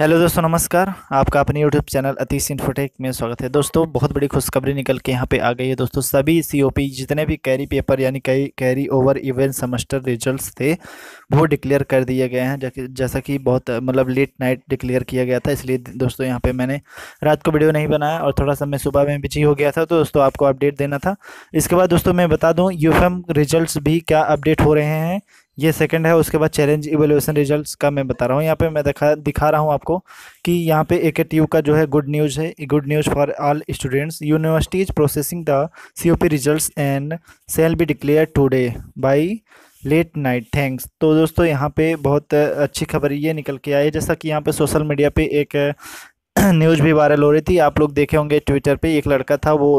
hello दोस्तों नमस्कार आपका अपने यूट्यूब चैनल अतीश इन्फोटेक में स्वागत है दोस्तों बहुत बड़ी खुशखबरी निकल के यहाँ पे आ गई है दोस्तों सभी सीओपी जितने भी कैरी पेपर यानी कई carry over event semester results थे वो डिक्लेयर कर दिए गए हैं जैसा कि बहुत मतलब लेट नाइट डिक्लेयर किया गया था इसलिए दोस्तों यहाँ पर मैंने रात को वीडियो नहीं बनाया और थोड़ा सा मैं सुबह में बिजी हो गया था तो दोस्तों आपको अपडेट देना था इसके बाद दोस्तों मैं बता दूँ यू रिजल्ट भी क्या अपडेट हो रहे हैं ये सेकंड है उसके बाद चैलेंज इवेल्यूशन रिजल्ट्स का मैं बता रहा हूँ यहाँ पे मैं दिखा दिखा रहा हूँ आपको कि यहाँ पे ए के टी यू का जो है गुड न्यूज़ है good news for all students university is processing the C O P result and shall be declare today by late night thanks तो दोस्तों यहाँ पे बहुत अच्छी खबर ये निकल के आई है जैसा कि यहाँ पे सोशल मीडिया पे एक न्यूज़ भी वायरल हो रही थी आप लोग देखे होंगे ट्विटर पे एक लड़का था वो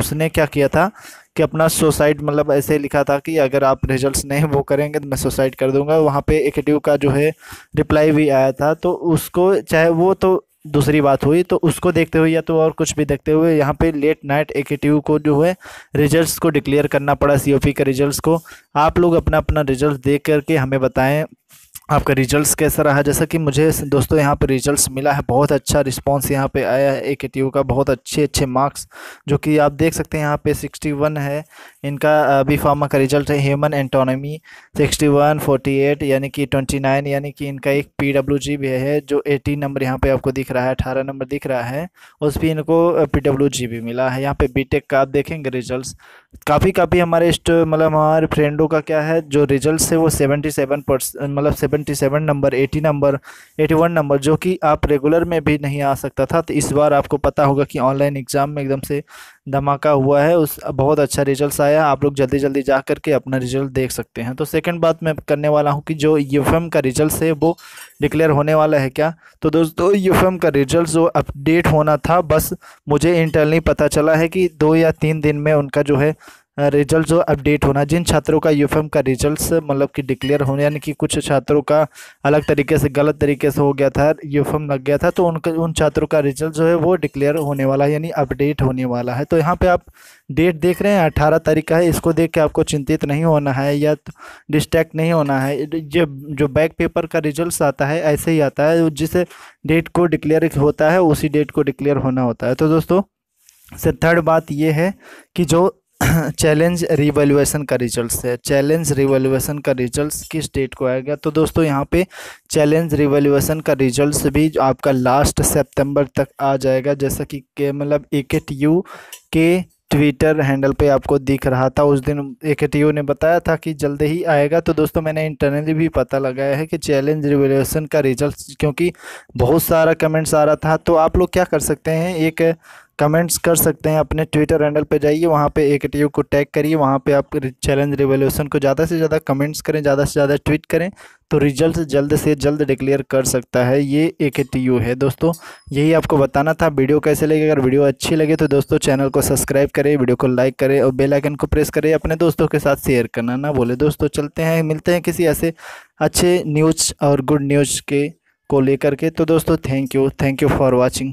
उसने क्या किया था कि अपना सुसाइड मतलब ऐसे लिखा था कि अगर आप रिजल्ट्स नहीं वो करेंगे तो मैं सुसाइड कर दूंगा वहाँ पे ट्यू का जो है रिप्लाई भी आया था तो उसको चाहे वो तो दूसरी बात हुई तो उसको देखते हुए या तो और कुछ भी देखते हुए यहाँ पे लेट नाइट एकेटिव को जो है रिजल्ट्स को डिक्लेयर करना पड़ा सी पी के रिजल्ट को आप लोग अपना अपना रिजल्ट देख करके हमें बताएं आपका रिजल्ट्स कैसा रहा जैसा कि मुझे दोस्तों यहाँ पर रिजल्ट्स मिला है बहुत अच्छा रिस्पांस यहाँ पे आया है ए का बहुत अच्छे अच्छे मार्क्स जो कि आप देख सकते हैं यहाँ पे 61 है इनका बी फार्मा का रिजल्ट है ह्यूमन एंटोनॉमी 61 48 यानी कि 29 यानी कि इनका एक पी डब्ल्यू जी भी है जो 18 नंबर यहाँ पे आपको दिख रहा है 18 नंबर दिख रहा है उस भी इनको पी डब्ल्यू जी भी मिला है यहाँ पे बी टेक का आप देखेंगे रिजल्ट्स काफ़ी काफ़ी हमारे मतलब हमारे फ्रेंडों का क्या है जो रिजल्ट है वो सेवेंटी सेवन मतलब seventy seven number eighty number eighty one number जो कि आप रेगुलर में भी नहीं आ सकता था तो इस बार आपको पता होगा कि ऑनलाइन एग्ज़ाम में एकदम से धमाका हुआ है उस बहुत अच्छा रिजल्ट आया आप लोग जल्दी जल्दी जा करके अपना रिजल्ट देख सकते हैं तो सेकंड बात मैं करने वाला हूं कि जो यू का रिजल्ट है वो डिक्लेयर होने वाला है क्या तो दोस्तों यू का रिजल्ट जो अपडेट होना था बस मुझे इंटरनली पता चला है कि दो या तीन दिन में उनका जो है रिजल्ट जो अपडेट होना जिन छात्रों का यूफएम का रिजल्ट्स मतलब कि डिक्लेयर होने यानी कि कुछ छात्रों का अलग तरीके से गलत तरीके से हो गया था यूफएम लग गया था तो उनका उन छात्रों का रिजल्ट जो है वो डिक्लेयर होने वाला है यानी अपडेट होने वाला है तो यहाँ पे आप डेट देख रहे हैं अट्ठारह तारीख का है इसको देख के आपको चिंतित नहीं होना है या डिस्ट्रैक्ट नहीं होना है ये जो बैक पेपर का रिजल्ट आता है ऐसे ही आता है जिस डेट को डिक्लेयर होता है उसी डेट को डिक्लेयर होना होता है तो दोस्तों से थर्ड बात ये है कि जो चैलेंज रिवैल्यूएशन का रिजल्ट्स है चैलेंज रिवैल्यूएशन का रिजल्ट्स किस डेट को आएगा तो दोस्तों यहाँ पे चैलेंज रिवैल्यूएशन का रिजल्ट्स भी आपका लास्ट सितंबर तक आ जाएगा जैसा कि मतलब के टी यू के ट्विटर हैंडल पे आपको दिख रहा था उस दिन यू ने बताया था कि जल्द ही आएगा तो दोस्तों मैंने इंटरनली भी पता लगाया है कि चैलेंज रिवोल्यूशन का रिजल्ट क्योंकि बहुत सारा कमेंट्स आ रहा था तो आप लोग क्या कर सकते हैं एक कमेंट्स कर सकते हैं अपने ट्विटर हैंडल पे जाइए वहाँ पे एक को टैग करिए वहाँ पे आप चैलेंज रिवोल्यूशन को ज़्यादा से ज़्यादा कमेंट्स करें ज़्यादा से ज़्यादा ट्वीट करें तो रिजल्ट जल्द से जल्द डिक्लेयर कर सकता है ये ए है दोस्तों यही आपको बताना था वीडियो कैसे लगे अगर वीडियो अच्छी लगे तो दोस्तों चैनल को सब्सक्राइब करें वीडियो को लाइक करें और बेलाइकन को प्रेस करें अपने दोस्तों के साथ शेयर करना ना बोले दोस्तों चलते हैं मिलते हैं किसी ऐसे अच्छे न्यूज़ और गुड न्यूज़ के को लेकर के तो दोस्तों thank you thank you for watching